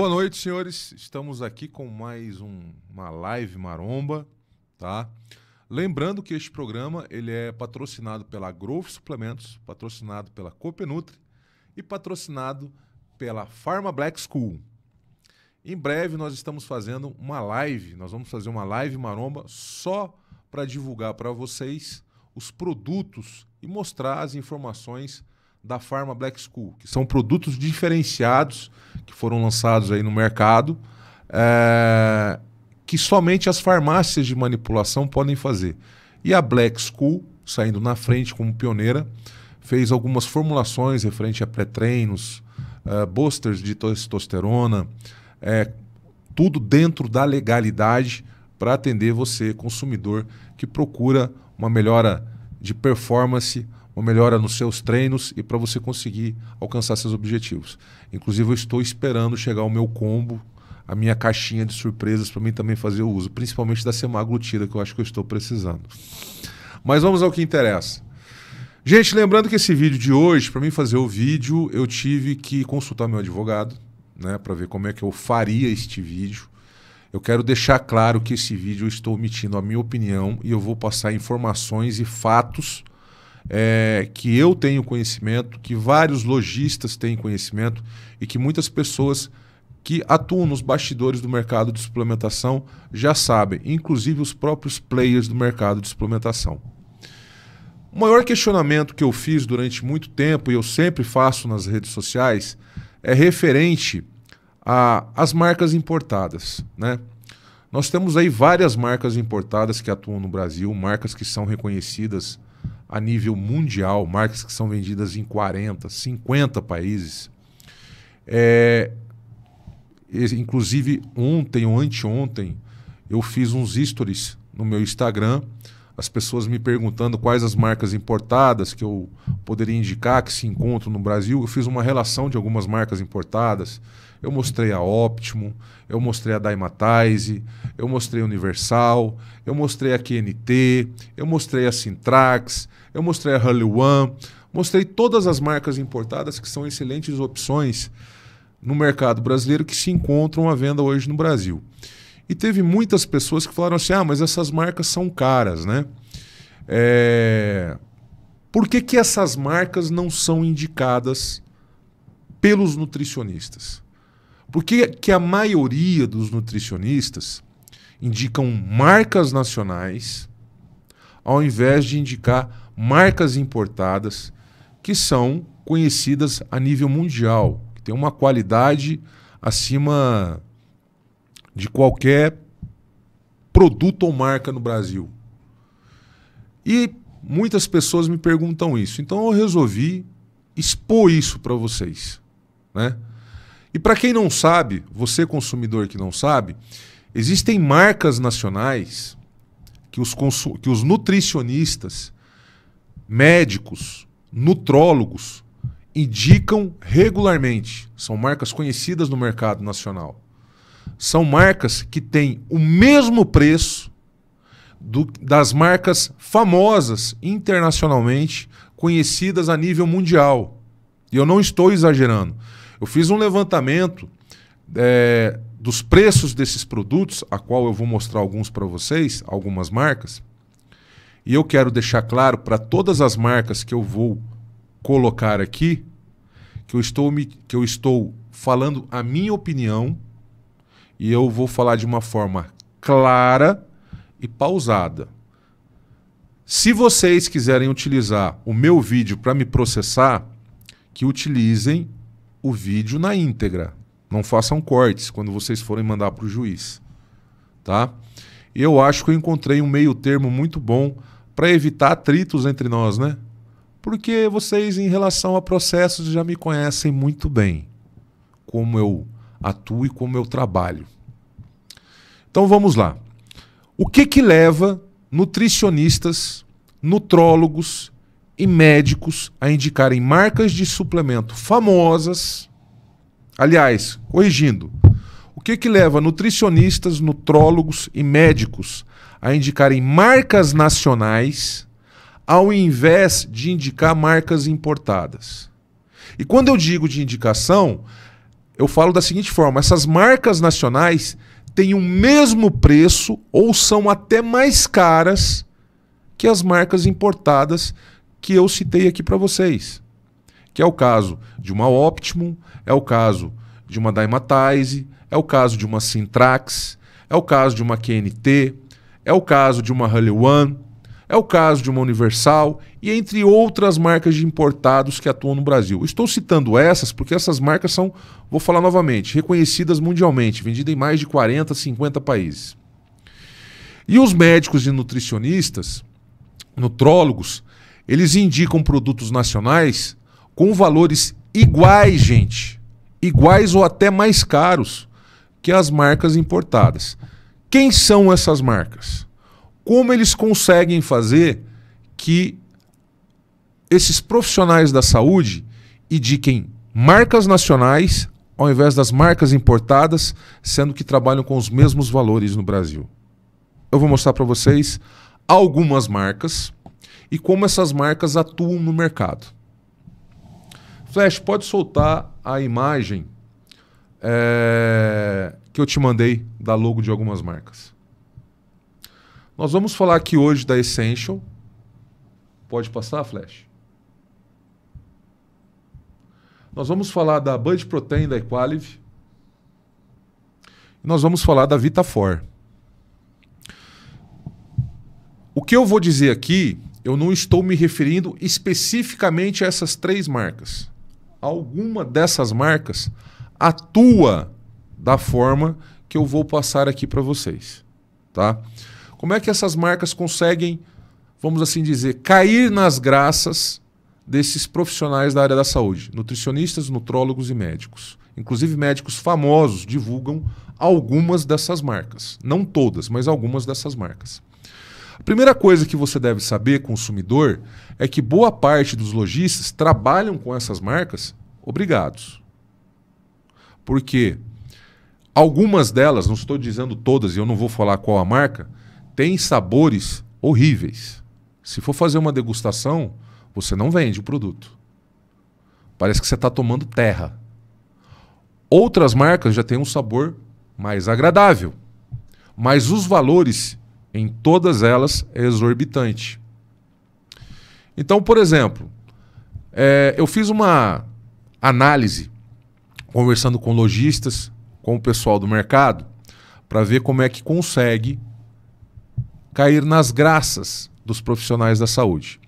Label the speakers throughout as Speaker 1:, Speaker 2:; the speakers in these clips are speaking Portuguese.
Speaker 1: Boa noite, senhores. Estamos aqui com mais um, uma live maromba, tá? Lembrando que este programa ele é patrocinado pela Growth Suplementos, patrocinado pela Copenutri e patrocinado pela Pharma Black School. Em breve nós estamos fazendo uma live, nós vamos fazer uma live maromba só para divulgar para vocês os produtos e mostrar as informações da Pharma Black School, que são produtos diferenciados que foram lançados aí no mercado, é, que somente as farmácias de manipulação podem fazer. E a Black School, saindo na frente como pioneira, fez algumas formulações referente a pré-treinos, uh, boosters de testosterona, é, tudo dentro da legalidade para atender você, consumidor, que procura uma melhora de performance uma melhora nos seus treinos e para você conseguir alcançar seus objetivos. Inclusive, eu estou esperando chegar o meu combo, a minha caixinha de surpresas para mim também fazer o uso, principalmente da semaglutida, que eu acho que eu estou precisando. Mas vamos ao que interessa. Gente, lembrando que esse vídeo de hoje, para mim fazer o vídeo, eu tive que consultar meu advogado, né, para ver como é que eu faria este vídeo. Eu quero deixar claro que esse vídeo eu estou omitindo a minha opinião e eu vou passar informações e fatos é, que eu tenho conhecimento, que vários lojistas têm conhecimento e que muitas pessoas que atuam nos bastidores do mercado de suplementação já sabem, inclusive os próprios players do mercado de suplementação. O maior questionamento que eu fiz durante muito tempo e eu sempre faço nas redes sociais é referente às marcas importadas. Né? Nós temos aí várias marcas importadas que atuam no Brasil, marcas que são reconhecidas a nível mundial, marcas que são vendidas em 40, 50 países. É, inclusive, ontem ou anteontem, eu fiz uns stories no meu Instagram, as pessoas me perguntando quais as marcas importadas que eu poderia indicar que se encontram no Brasil. Eu fiz uma relação de algumas marcas importadas. Eu mostrei a Optimum, eu mostrei a Daimatize, eu mostrei a Universal, eu mostrei a QNT, eu mostrei a Sintrax, eu mostrei a Harley One, mostrei todas as marcas importadas que são excelentes opções no mercado brasileiro que se encontram à venda hoje no Brasil. E teve muitas pessoas que falaram assim: ah, mas essas marcas são caras, né? É... Por que, que essas marcas não são indicadas pelos nutricionistas? Por que, que a maioria dos nutricionistas indicam marcas nacionais ao invés de indicar marcas importadas que são conhecidas a nível mundial, que tem uma qualidade acima de qualquer produto ou marca no Brasil. E muitas pessoas me perguntam isso. Então eu resolvi expor isso para vocês, né? E para quem não sabe, você consumidor que não sabe, existem marcas nacionais que os, que os nutricionistas médicos, nutrólogos indicam regularmente. São marcas conhecidas no mercado nacional. São marcas que têm o mesmo preço do, das marcas famosas internacionalmente, conhecidas a nível mundial. E eu não estou exagerando. Eu fiz um levantamento é, dos preços desses produtos, a qual eu vou mostrar alguns para vocês, algumas marcas. E eu quero deixar claro para todas as marcas que eu vou colocar aqui que eu estou me, que eu estou falando a minha opinião e eu vou falar de uma forma clara e pausada. Se vocês quiserem utilizar o meu vídeo para me processar, que utilizem o vídeo na íntegra. Não façam cortes quando vocês forem mandar para o juiz, tá? Eu acho que eu encontrei um meio termo muito bom para evitar atritos entre nós, né? Porque vocês, em relação a processos, já me conhecem muito bem, como eu atuo e como eu trabalho. Então vamos lá. O que que leva nutricionistas, nutrólogos e médicos a indicarem marcas de suplemento famosas? Aliás, corrigindo, o que que leva nutricionistas, nutrólogos e médicos a indicarem marcas nacionais ao invés de indicar marcas importadas? E quando eu digo de indicação, eu falo da seguinte forma: essas marcas nacionais têm o mesmo preço ou são até mais caras que as marcas importadas que eu citei aqui para vocês. Que é o caso de uma Optimum, é o caso de uma Dymatize, é o caso de uma Sintrax, é o caso de uma QNT, é o caso de uma Holy One, é o caso de uma Universal e entre outras marcas de importados que atuam no Brasil. Estou citando essas porque essas marcas são, vou falar novamente, reconhecidas mundialmente, vendidas em mais de 40, 50 países. E os médicos e nutricionistas, nutrólogos, eles indicam produtos nacionais com valores iguais, gente. Iguais ou até mais caros que as marcas importadas. Quem são essas marcas? Como eles conseguem fazer que esses profissionais da saúde indiquem marcas nacionais ao invés das marcas importadas, sendo que trabalham com os mesmos valores no Brasil? Eu vou mostrar para vocês algumas marcas e como essas marcas atuam no mercado. Flash, pode soltar a imagem é, que eu te mandei da logo de algumas marcas. Nós vamos falar aqui hoje da Essential. Pode passar, Flash? Nós vamos falar da Bud Protein da Equalive. E nós vamos falar da Vitafor. O que eu vou dizer aqui, eu não estou me referindo especificamente a essas três marcas. Alguma dessas marcas atua da forma que eu vou passar aqui para vocês, tá? Como é que essas marcas conseguem, vamos assim dizer, cair nas graças desses profissionais da área da saúde, nutricionistas, nutrólogos e médicos? Inclusive médicos famosos divulgam algumas dessas marcas, não todas, mas algumas dessas marcas. A primeira coisa que você deve saber, consumidor, é que boa parte dos lojistas trabalham com essas marcas obrigados. Porque algumas delas, não estou dizendo todas e eu não vou falar qual a marca, tem sabores horríveis. Se for fazer uma degustação, você não vende o produto. Parece que você está tomando terra. Outras marcas já têm um sabor mais agradável, mas os valores em todas elas é exorbitante. Então, por exemplo, é, eu fiz uma análise conversando com lojistas, com o pessoal do mercado, para ver como é que consegue cair nas graças dos profissionais da saúde.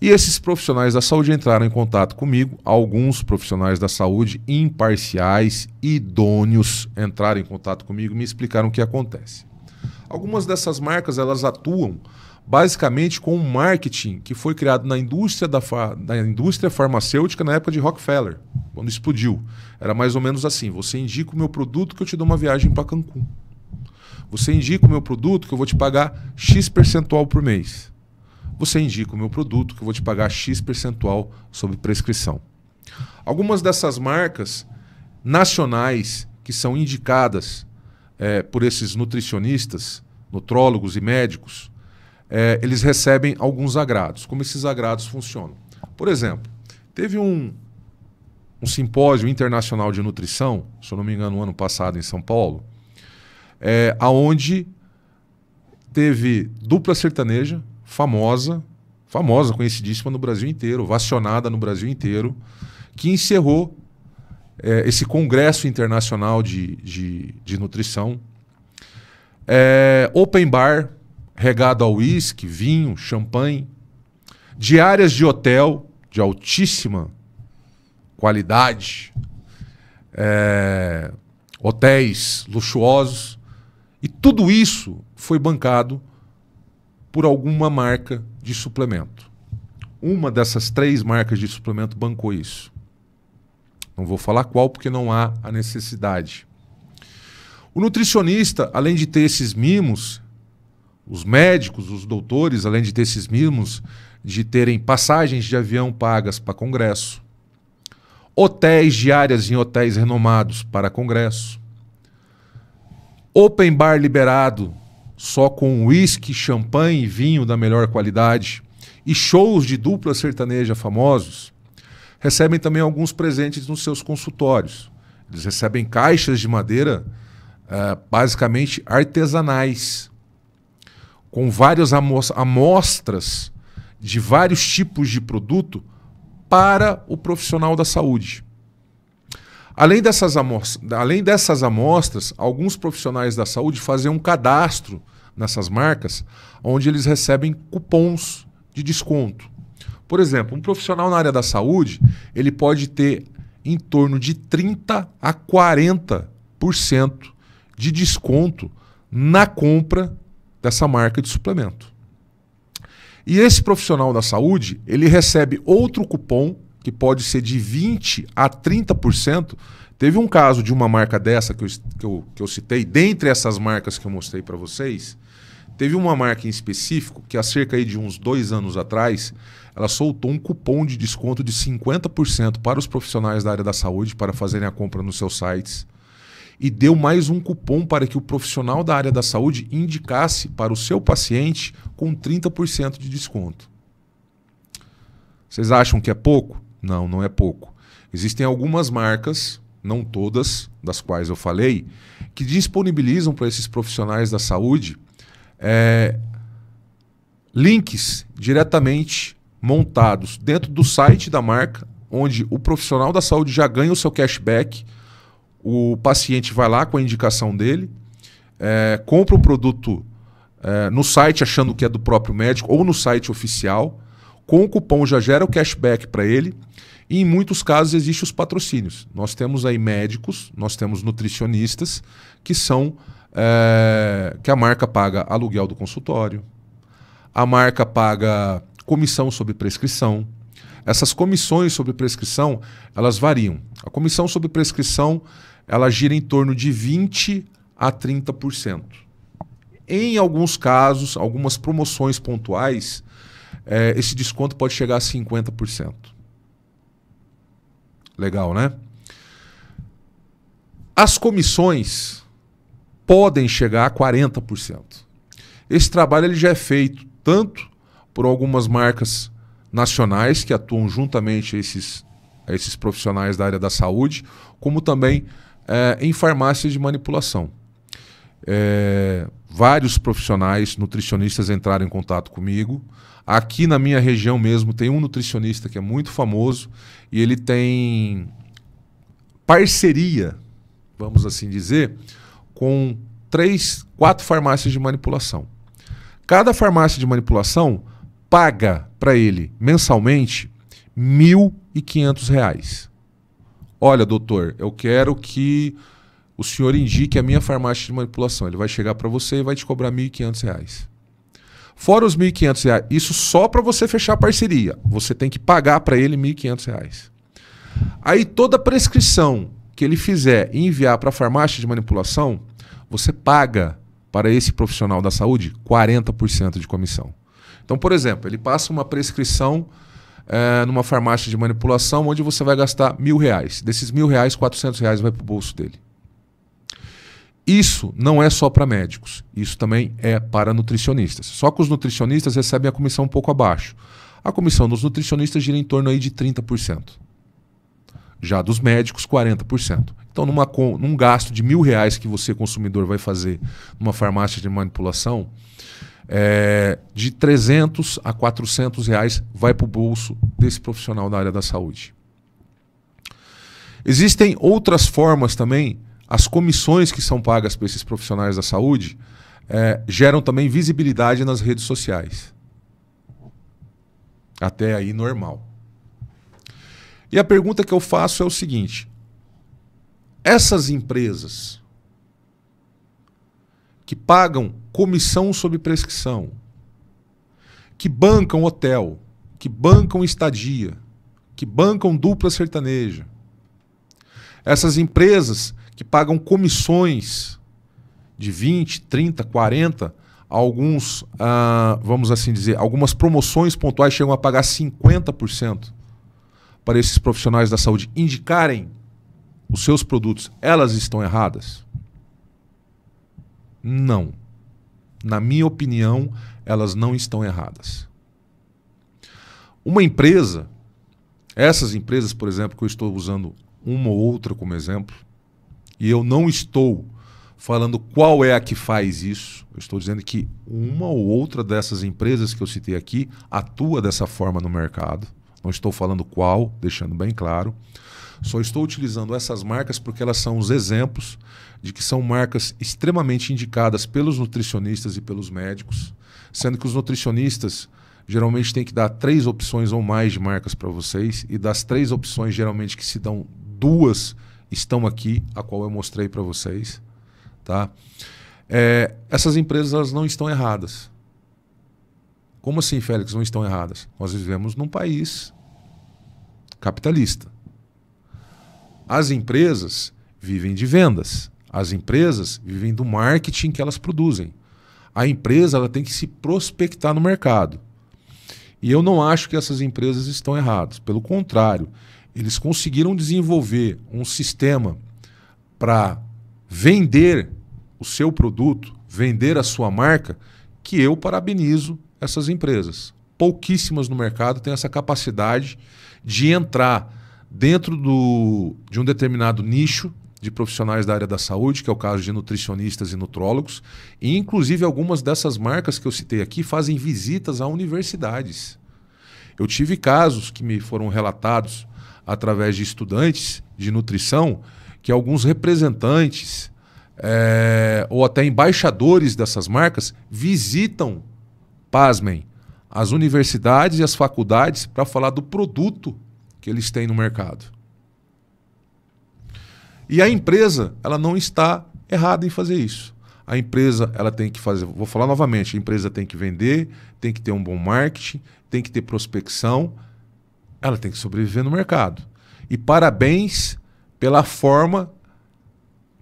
Speaker 1: E esses profissionais da saúde entraram em contato comigo, alguns profissionais da saúde imparciais, idôneos, entraram em contato comigo e me explicaram o que acontece. Algumas dessas marcas elas atuam basicamente com um marketing que foi criado na indústria, da, indústria farmacêutica na época de Rockefeller, quando explodiu. Era mais ou menos assim: você indica o meu produto que eu te dou uma viagem para Cancún. Você indica o meu produto que eu vou te pagar X percentual por mês. Você indica o meu produto que eu vou te pagar X percentual sobre prescrição. Algumas dessas marcas nacionais que são indicadas é, por esses nutricionistas, nutrólogos e médicos é, eles recebem alguns agrados. Como esses agrados funcionam? Por exemplo, teve um, um simpósio internacional de nutrição, se eu não me engano, no ano passado em São Paulo, é, aonde teve dupla sertaneja, famosa, famosa, conhecidíssima no Brasil inteiro, vacionada no Brasil inteiro, que encerrou é, esse congresso internacional de, de, de nutrição. É, open bar, regado ao uísque, vinho, champanhe, diárias de hotel de altíssima qualidade, é, hotéis luxuosos, e tudo isso foi bancado por alguma marca de suplemento. Uma dessas três marcas de suplemento bancou isso. Não vou falar qual porque não há a necessidade. O nutricionista, além de ter esses mimos, os médicos, os doutores, além de ter esses mimos, de terem passagens de avião pagas para congresso, hotéis diárias em hotéis renomados para congresso, open bar liberado só com uísque, champanhe e vinho da melhor qualidade e shows de dupla sertaneja famosos, recebem também alguns presentes nos seus consultórios. Eles recebem caixas de madeira uh, basicamente artesanais com várias amostras de vários tipos de produto para o profissional da saúde. Além dessas, amostras, além dessas amostras, alguns profissionais da saúde fazem um cadastro nessas marcas, onde eles recebem cupons de desconto. Por exemplo, um profissional na área da saúde, ele pode ter em torno de 30 a 40% de desconto na compra dessa marca de suplemento. E esse profissional da saúde, ele recebe outro cupom que pode ser de 20 a 30%. Teve um caso de uma marca dessa que eu, que eu, que eu citei, dentre essas marcas que eu mostrei para vocês, teve uma marca em específico que há cerca de uns dois anos atrás, ela soltou um cupom de desconto de 50% para os profissionais da área da saúde para fazerem a compra nos seus sites e deu mais um cupom para que o profissional da área da saúde indicasse para o seu paciente com 30% de desconto. Vocês acham que é pouco? Não, não é pouco. Existem algumas marcas, não todas, das quais eu falei, que disponibilizam para esses profissionais da saúde é, links diretamente montados dentro do site da marca, onde o profissional da saúde já ganha o seu cashback o paciente vai lá com a indicação dele, é, compra o produto é, no site achando que é do próprio médico ou no site oficial, com o cupom já gera o cashback para ele. E em muitos casos existem os patrocínios. Nós temos aí médicos, nós temos nutricionistas que são é, que a marca paga aluguel do consultório, a marca paga comissão sobre prescrição. Essas comissões sobre prescrição elas variam. A comissão sobre prescrição ela gira em torno de 20 a 30%. Em alguns casos, algumas promoções pontuais, é, esse desconto pode chegar a 50%. Legal, né? As comissões podem chegar a 40%. Esse trabalho ele já é feito tanto por algumas marcas nacionais que atuam juntamente a esses, a esses profissionais da área da saúde, como também é, em farmácias de manipulação. É, vários profissionais nutricionistas entraram em contato comigo. Aqui na minha região mesmo tem um nutricionista que é muito famoso e ele tem parceria, vamos assim dizer, com três, quatro farmácias de manipulação. Cada farmácia de manipulação paga para ele mensalmente R$ 1.500. Olha, doutor, eu quero que o senhor indique a minha farmácia de manipulação. Ele vai chegar para você e vai te cobrar R$ 1.500. Fora os R$ 1.500, isso só para você fechar a parceria. Você tem que pagar para ele R$ 1.500. Aí toda prescrição que ele fizer e enviar para a farmácia de manipulação, você paga para esse profissional da saúde 40% de comissão. Então, por exemplo, ele passa uma prescrição é, numa farmácia de manipulação onde você vai gastar mil reais. Desses mil reais, 400 reais vai para o bolso dele. Isso não é só para médicos, isso também é para nutricionistas. Só que os nutricionistas recebem a comissão um pouco abaixo. A comissão dos nutricionistas gira em torno aí de 30%. Já dos médicos, 40%. Então, numa, num gasto de mil reais que você, consumidor, vai fazer numa farmácia de manipulação, é, de 300 a 400 reais vai para o bolso desse profissional da área da saúde. Existem outras formas também, as comissões que são pagas para esses profissionais da saúde é, geram também visibilidade nas redes sociais. Até aí normal. E a pergunta que eu faço é o seguinte: essas empresas que pagam comissão sobre prescrição, que bancam hotel, que bancam estadia, que bancam dupla sertaneja. Essas empresas que pagam comissões de 20, 30, 40, alguns, ah, vamos assim dizer, algumas promoções pontuais chegam a pagar 50% para esses profissionais da saúde indicarem os seus produtos. Elas estão erradas? Não. Na minha opinião, elas não estão erradas. Uma empresa, essas empresas, por exemplo, que eu estou usando uma ou outra como exemplo, e eu não estou falando qual é a que faz isso, eu estou dizendo que uma ou outra dessas empresas que eu citei aqui atua dessa forma no mercado. Não estou falando qual, deixando bem claro. Só estou utilizando essas marcas porque elas são os exemplos de que são marcas extremamente indicadas pelos nutricionistas e pelos médicos, sendo que os nutricionistas geralmente têm que dar três opções ou mais de marcas para vocês e das três opções geralmente que se dão duas estão aqui, a qual eu mostrei para vocês, tá? É, essas empresas elas não estão erradas. Como assim, Félix, não estão erradas? Nós vivemos num país capitalista. As empresas vivem de vendas. As empresas vivem do marketing que elas produzem. A empresa ela tem que se prospectar no mercado. E eu não acho que essas empresas estão erradas. Pelo contrário, eles conseguiram desenvolver um sistema para vender o seu produto, vender a sua marca, que eu parabenizo essas empresas. Pouquíssimas no mercado têm essa capacidade de entrar dentro do, de um determinado nicho de profissionais da área da saúde, que é o caso de nutricionistas e nutrólogos, e inclusive algumas dessas marcas que eu citei aqui fazem visitas a universidades. Eu tive casos que me foram relatados através de estudantes de nutrição que alguns representantes é, ou até embaixadores dessas marcas visitam, pasmem, as universidades e as faculdades para falar do produto que eles têm no mercado. E a empresa, ela não está errada em fazer isso. A empresa, ela tem que fazer, vou falar novamente, a empresa tem que vender, tem que ter um bom marketing, tem que ter prospecção, ela tem que sobreviver no mercado. E parabéns pela forma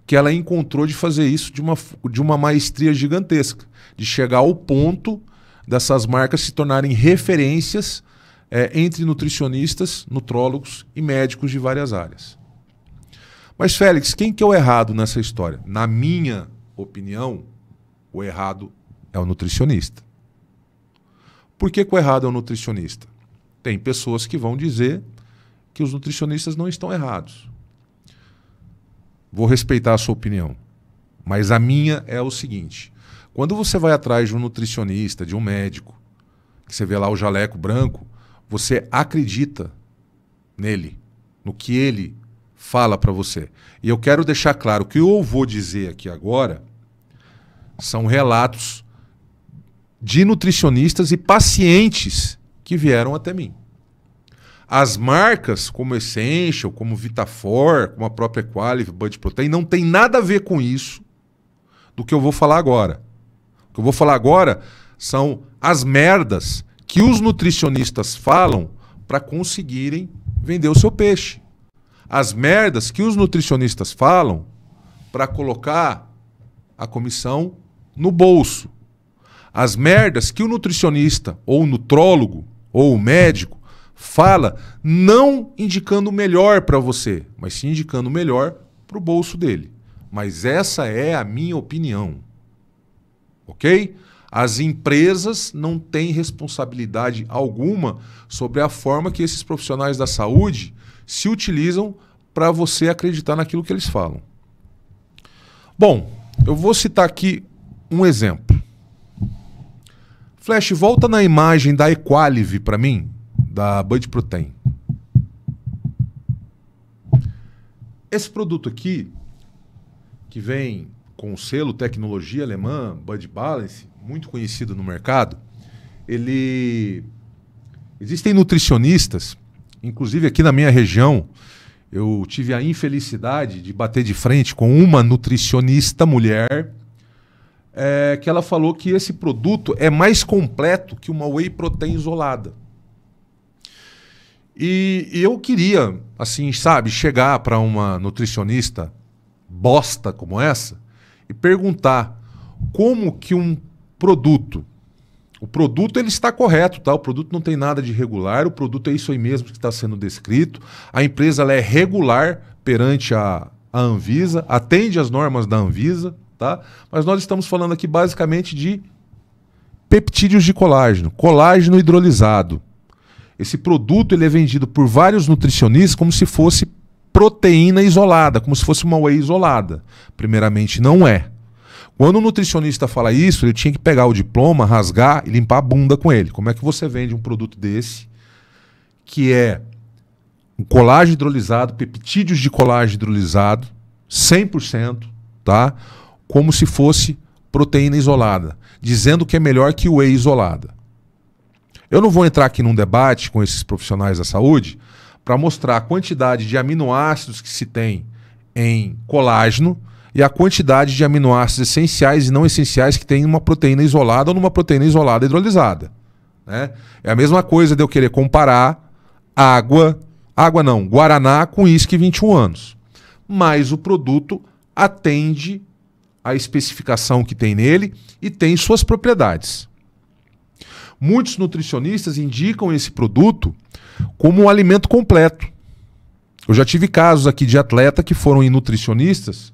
Speaker 1: que ela encontrou de fazer isso de uma, de uma maestria gigantesca, de chegar ao ponto dessas marcas se tornarem referências é, entre nutricionistas, nutrólogos e médicos de várias áreas. Mas, Félix, quem que é o errado nessa história? Na minha opinião, o errado é o nutricionista. Por que, que o errado é o nutricionista? Tem pessoas que vão dizer que os nutricionistas não estão errados. Vou respeitar a sua opinião, mas a minha é o seguinte: quando você vai atrás de um nutricionista, de um médico, que você vê lá o jaleco branco, você acredita nele, no que ele fala para você. E eu quero deixar claro que o que eu vou dizer aqui agora são relatos de nutricionistas e pacientes que vieram até mim. As marcas como Essential, como Vitafor, como a própria Qualif, Bud Protein, não tem nada a ver com isso do que eu vou falar agora. O que eu vou falar agora são as merdas que os nutricionistas falam para conseguirem vender o seu peixe. As merdas que os nutricionistas falam para colocar a comissão no bolso. As merdas que o nutricionista ou o nutrólogo ou o médico fala não indicando o melhor para você, mas sim indicando o melhor para o bolso dele. Mas essa é a minha opinião. OK? As empresas não têm responsabilidade alguma sobre a forma que esses profissionais da saúde se utilizam para você acreditar naquilo que eles falam. Bom, eu vou citar aqui um exemplo. Flash, volta na imagem da Equalive para mim, da Bud Protein. Esse produto aqui, que vem com o selo tecnologia alemã Bud Balance, muito conhecido no mercado, ele existem nutricionistas, inclusive aqui na minha região, eu tive a infelicidade de bater de frente com uma nutricionista mulher é, que ela falou que esse produto é mais completo que uma whey protein isolada. E, e eu queria, assim, sabe, chegar para uma nutricionista bosta como essa e perguntar como que um produto. O produto ele está correto, tá? O produto não tem nada de regular, o produto é isso aí mesmo que está sendo descrito. A empresa é regular perante a, a Anvisa, atende às normas da Anvisa, tá? Mas nós estamos falando aqui basicamente de peptídeos de colágeno, colágeno hidrolisado. Esse produto ele é vendido por vários nutricionistas como se fosse proteína isolada, como se fosse uma whey isolada. Primeiramente, não é. Quando o nutricionista fala isso, ele tinha que pegar o diploma, rasgar e limpar a bunda com ele. Como é que você vende um produto desse, que é um colágeno hidrolisado, peptídeos de colágeno hidrolisado, 100%, tá? Como se fosse proteína isolada, dizendo que é melhor que o whey isolada. Eu não vou entrar aqui num debate com esses profissionais da saúde para mostrar a quantidade de aminoácidos que se tem em colágeno, e a quantidade de aminoácidos essenciais e não essenciais que tem em uma proteína isolada ou numa proteína isolada hidrolisada. Né? É a mesma coisa de eu querer comparar água, água não, guaraná com uísque 21 anos. Mas o produto atende à especificação que tem nele e tem suas propriedades. Muitos nutricionistas indicam esse produto como um alimento completo. Eu já tive casos aqui de atleta que foram em nutricionistas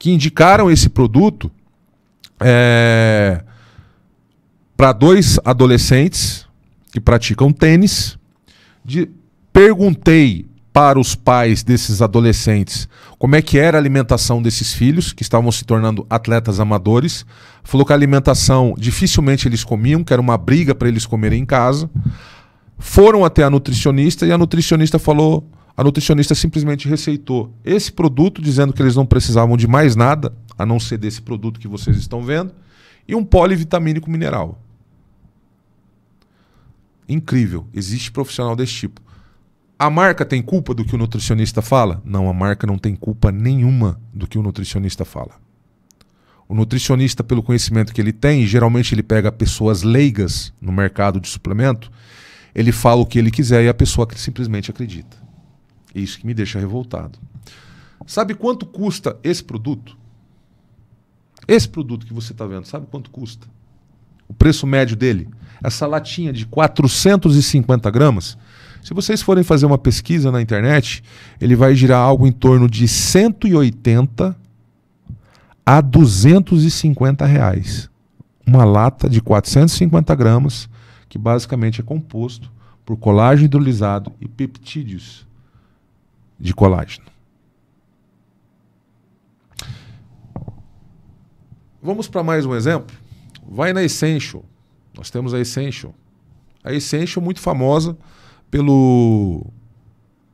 Speaker 1: que indicaram esse produto é, para dois adolescentes que praticam tênis. De, perguntei para os pais desses adolescentes como é que era a alimentação desses filhos que estavam se tornando atletas amadores. Falou que a alimentação dificilmente eles comiam, que era uma briga para eles comerem em casa. Foram até a nutricionista e a nutricionista falou a nutricionista simplesmente receitou esse produto, dizendo que eles não precisavam de mais nada, a não ser desse produto que vocês estão vendo, e um polivitamínico mineral. Incrível, existe profissional desse tipo. A marca tem culpa do que o nutricionista fala? Não, a marca não tem culpa nenhuma do que o nutricionista fala. O nutricionista, pelo conhecimento que ele tem, geralmente ele pega pessoas leigas no mercado de suplemento, ele fala o que ele quiser e a pessoa simplesmente acredita. Isso que me deixa revoltado. Sabe quanto custa esse produto? Esse produto que você está vendo, sabe quanto custa? O preço médio dele? Essa latinha de 450 gramas. Se vocês forem fazer uma pesquisa na internet, ele vai girar algo em torno de 180 a 250 reais. Uma lata de 450 gramas, que basicamente é composto por colágeno hidrolisado e peptídeos de colágeno. Vamos para mais um exemplo? Vai na Essential. Nós temos a Essential. A Essential é muito famosa pelo,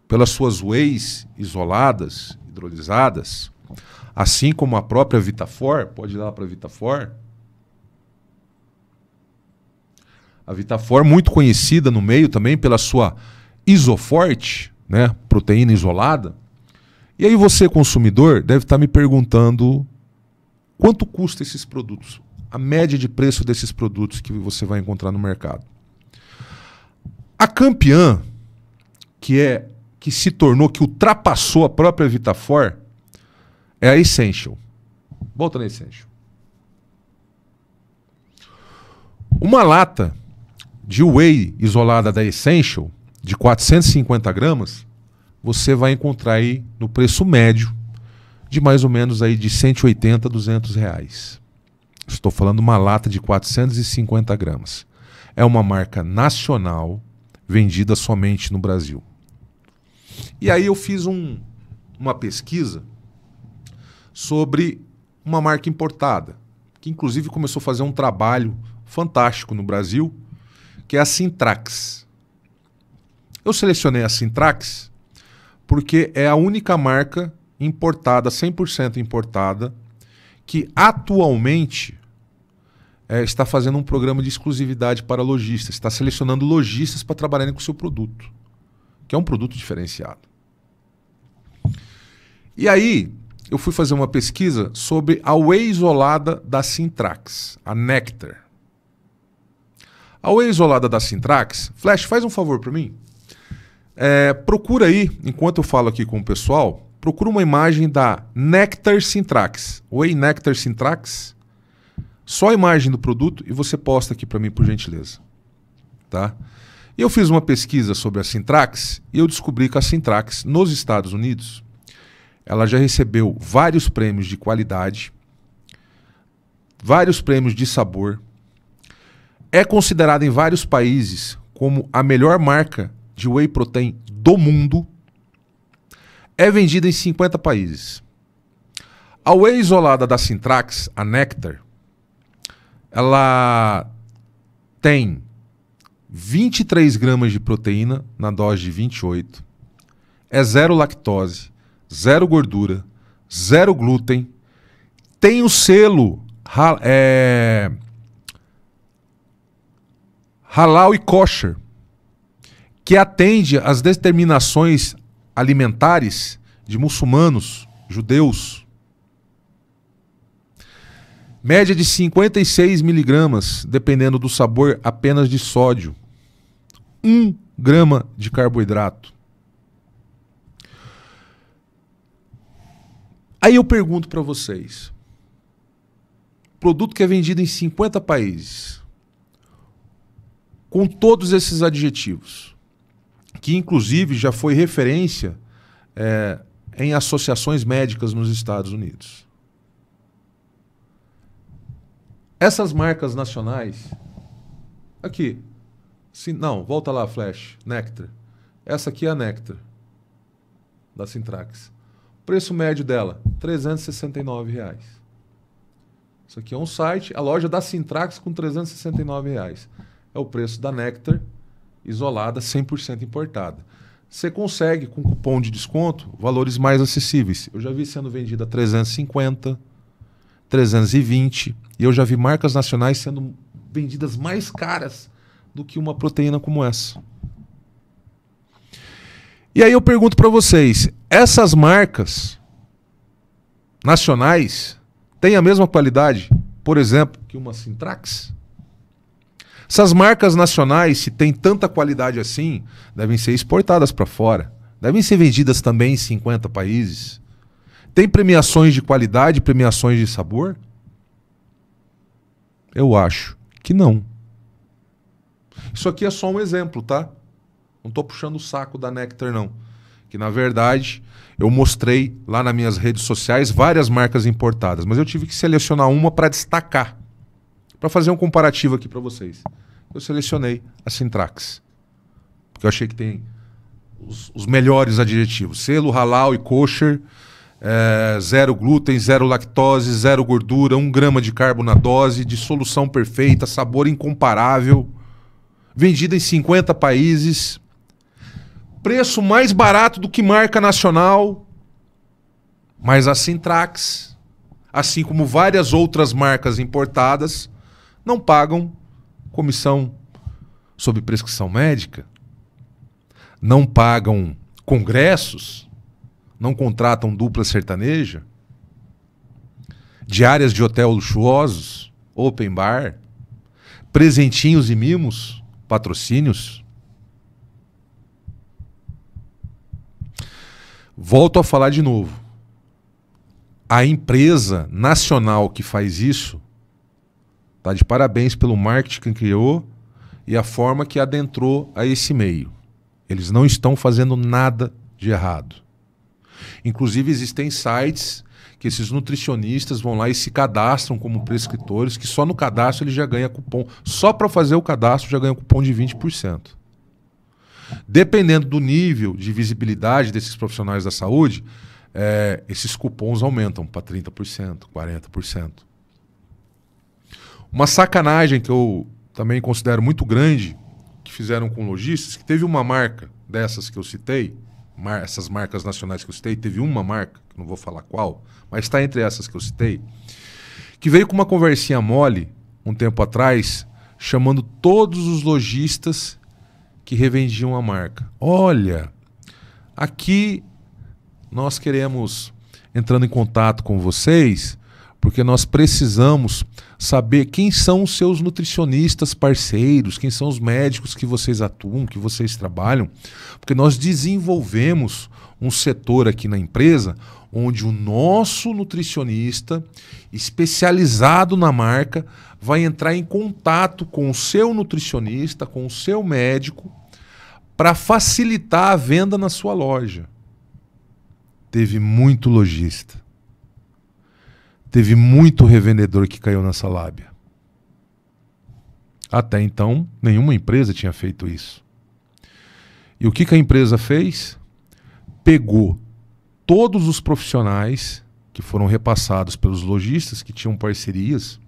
Speaker 1: pelas suas whey isoladas, hidrolisadas, assim como a própria Vitafor, pode ir lá para a Vitafor. A Vitafor muito conhecida no meio também pela sua isoforte, né, proteína isolada. E aí você, consumidor, deve estar me perguntando quanto custa esses produtos, a média de preço desses produtos que você vai encontrar no mercado. A Campeã, que é que se tornou, que ultrapassou a própria Vitafor, é a Essential. Volta na Essential. Uma lata de whey isolada da Essential de 450 gramas, você vai encontrar aí no preço médio de mais ou menos aí de 180 a 200 reais. Estou falando uma lata de 450 gramas. É uma marca nacional vendida somente no Brasil. E aí eu fiz um, uma pesquisa sobre uma marca importada, que inclusive começou a fazer um trabalho fantástico no Brasil, que é a Sintrax. Eu selecionei a Sintrax porque é a única marca importada, 100% importada, que atualmente é, está fazendo um programa de exclusividade para lojistas, está selecionando lojistas para trabalharem com o seu produto, que é um produto diferenciado. E aí, eu fui fazer uma pesquisa sobre a whey isolada da Sintrax, a Nectar. A whey isolada da Sintrax, Flash, faz um favor para mim. É, procura aí, enquanto eu falo aqui com o pessoal, procura uma imagem da Nectar Syntrax. Whey Nectar Syntrax. Só a imagem do produto e você posta aqui para mim, por gentileza. Tá? Eu fiz uma pesquisa sobre a Syntrax e eu descobri que a Syntrax, nos Estados Unidos, ela já recebeu vários prêmios de qualidade, vários prêmios de sabor. É considerada em vários países como a melhor marca de whey protein do mundo é vendida em 50 países. A whey isolada da Sintrax, a Nectar, ela tem 23 gramas de proteína na dose de 28, é zero lactose, zero gordura, zero glúten, tem o selo é, halal e kosher que atende às determinações alimentares de muçulmanos, judeus. Média de 56 miligramas, dependendo do sabor, apenas de sódio. 1 grama de carboidrato. Aí eu pergunto para vocês: produto que é vendido em 50 países, com todos esses adjetivos, que inclusive já foi referência é, em associações médicas nos Estados Unidos. Essas marcas nacionais. Aqui. Sim, não, volta lá, Flash. Nectar. Essa aqui é a Nectar. Da Sintrax. Preço médio dela, R$ reais. Isso aqui é um site, a loja da Sintrax com R$ reais. É o preço da Nectar isolada, 100% importada. Você consegue, com cupom de desconto, valores mais acessíveis. Eu já vi sendo vendida a 350, 320, e eu já vi marcas nacionais sendo vendidas mais caras do que uma proteína como essa. E aí eu pergunto para vocês, essas marcas nacionais têm a mesma qualidade, por exemplo, que uma Sintrax? Essas marcas nacionais, se tem tanta qualidade assim, devem ser exportadas para fora. Devem ser vendidas também em 50 países. Tem premiações de qualidade, premiações de sabor? Eu acho que não. Isso aqui é só um exemplo, tá? Não estou puxando o saco da Nectar, não. Que na verdade eu mostrei lá nas minhas redes sociais várias marcas importadas, mas eu tive que selecionar uma para destacar. Para fazer um comparativo aqui para vocês, eu selecionei a Sintrax. Porque eu achei que tem os, os melhores adjetivos: selo, halal e kosher, é, zero glúten, zero lactose, zero gordura, um grama de carbo na dose, dissolução perfeita, sabor incomparável. Vendida em 50 países, preço mais barato do que marca nacional. Mas a Sintrax, assim como várias outras marcas importadas, não pagam comissão sobre prescrição médica, não pagam congressos, não contratam dupla sertaneja, diárias de hotel luxuosos, open bar, presentinhos e mimos, patrocínios. Volto a falar de novo. A empresa nacional que faz isso Tá de parabéns pelo marketing que criou e a forma que adentrou a esse meio. Eles não estão fazendo nada de errado. Inclusive, existem sites que esses nutricionistas vão lá e se cadastram como prescritores, que só no cadastro ele já ganha cupom. Só para fazer o cadastro já ganha cupom de 20%. Dependendo do nível de visibilidade desses profissionais da saúde, é, esses cupons aumentam para 30%, 40%. Uma sacanagem que eu também considero muito grande que fizeram com lojistas, que teve uma marca dessas que eu citei, mar, essas marcas nacionais que eu citei, teve uma marca, que não vou falar qual, mas está entre essas que eu citei, que veio com uma conversinha mole um tempo atrás, chamando todos os lojistas que revendiam a marca. Olha, aqui nós queremos entrando em contato com vocês porque nós precisamos saber quem são os seus nutricionistas parceiros, quem são os médicos que vocês atuam, que vocês trabalham, porque nós desenvolvemos um setor aqui na empresa onde o nosso nutricionista especializado na marca vai entrar em contato com o seu nutricionista, com o seu médico para facilitar a venda na sua loja. Teve muito lojista Teve muito revendedor que caiu nessa lábia. Até então, nenhuma empresa tinha feito isso. E o que, que a empresa fez? Pegou todos os profissionais que foram repassados pelos lojistas que tinham parcerias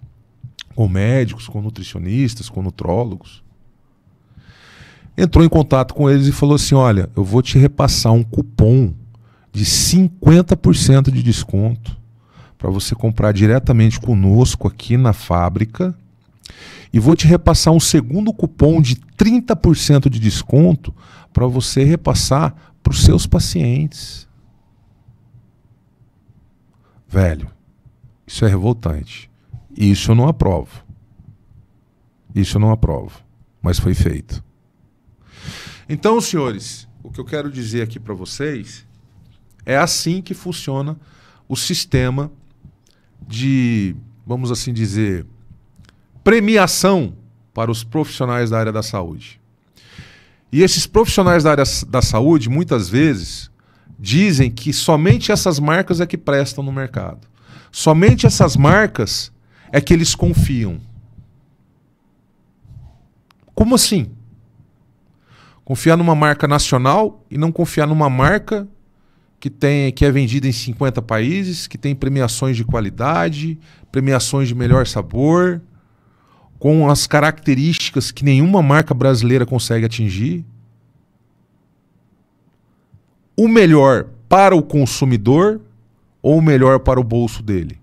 Speaker 1: com médicos, com nutricionistas, com nutrólogos. Entrou em contato com eles e falou assim: Olha, eu vou te repassar um cupom de 50% de desconto para você comprar diretamente conosco aqui na fábrica. E vou te repassar um segundo cupom de 30% de desconto para você repassar para os seus pacientes. Velho, isso é revoltante. Isso eu não aprovo. Isso eu não aprovo. Mas foi feito. Então, senhores, o que eu quero dizer aqui para vocês é assim que funciona o sistema de, vamos assim dizer, premiação para os profissionais da área da saúde. E esses profissionais da área da saúde, muitas vezes, dizem que somente essas marcas é que prestam no mercado. Somente essas marcas é que eles confiam. Como assim? Confiar numa marca nacional e não confiar numa marca que, tem, que é vendida em 50 países, que tem premiações de qualidade, premiações de melhor sabor, com as características que nenhuma marca brasileira consegue atingir. O melhor para o consumidor ou o melhor para o bolso dele?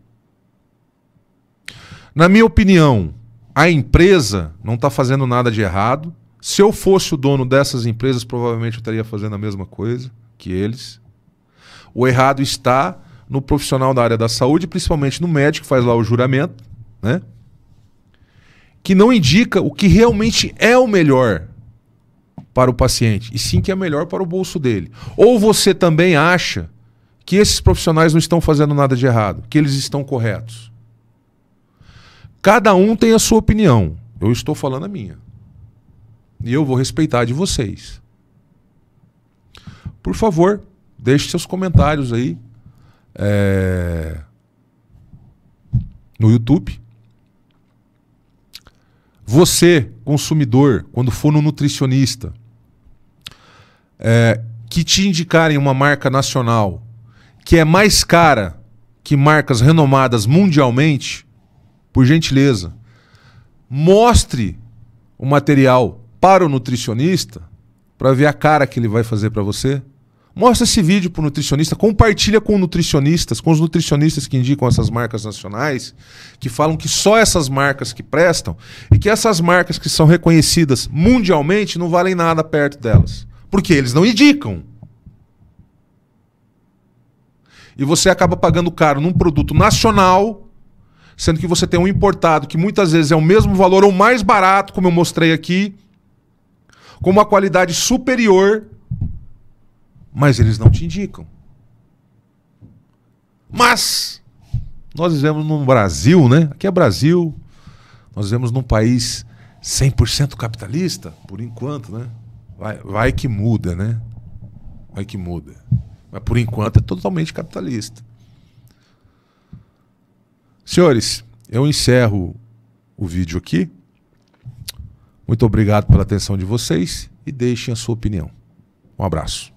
Speaker 1: Na minha opinião, a empresa não está fazendo nada de errado. Se eu fosse o dono dessas empresas, provavelmente eu estaria fazendo a mesma coisa que eles. O errado está no profissional da área da saúde, principalmente no médico que faz lá o juramento, né? Que não indica o que realmente é o melhor para o paciente, e sim que é melhor para o bolso dele. Ou você também acha que esses profissionais não estão fazendo nada de errado, que eles estão corretos. Cada um tem a sua opinião. Eu estou falando a minha. E eu vou respeitar a de vocês. Por favor, Deixe seus comentários aí é, no YouTube. Você, consumidor, quando for no nutricionista, é, que te indicarem uma marca nacional que é mais cara que marcas renomadas mundialmente, por gentileza, mostre o material para o nutricionista para ver a cara que ele vai fazer para você. Mostra esse vídeo para o nutricionista, compartilha com nutricionistas, com os nutricionistas que indicam essas marcas nacionais, que falam que só essas marcas que prestam e que essas marcas que são reconhecidas mundialmente não valem nada perto delas. Porque eles não indicam. E você acaba pagando caro num produto nacional, sendo que você tem um importado que muitas vezes é o mesmo valor ou mais barato, como eu mostrei aqui, com uma qualidade superior mas eles não te indicam. Mas nós vivemos num Brasil, né? Aqui é Brasil. Nós vivemos num país 100% capitalista, por enquanto, né? Vai, vai que muda, né? Vai que muda. Mas por enquanto é totalmente capitalista. Senhores, eu encerro o vídeo aqui. Muito obrigado pela atenção de vocês e deixem a sua opinião. Um abraço.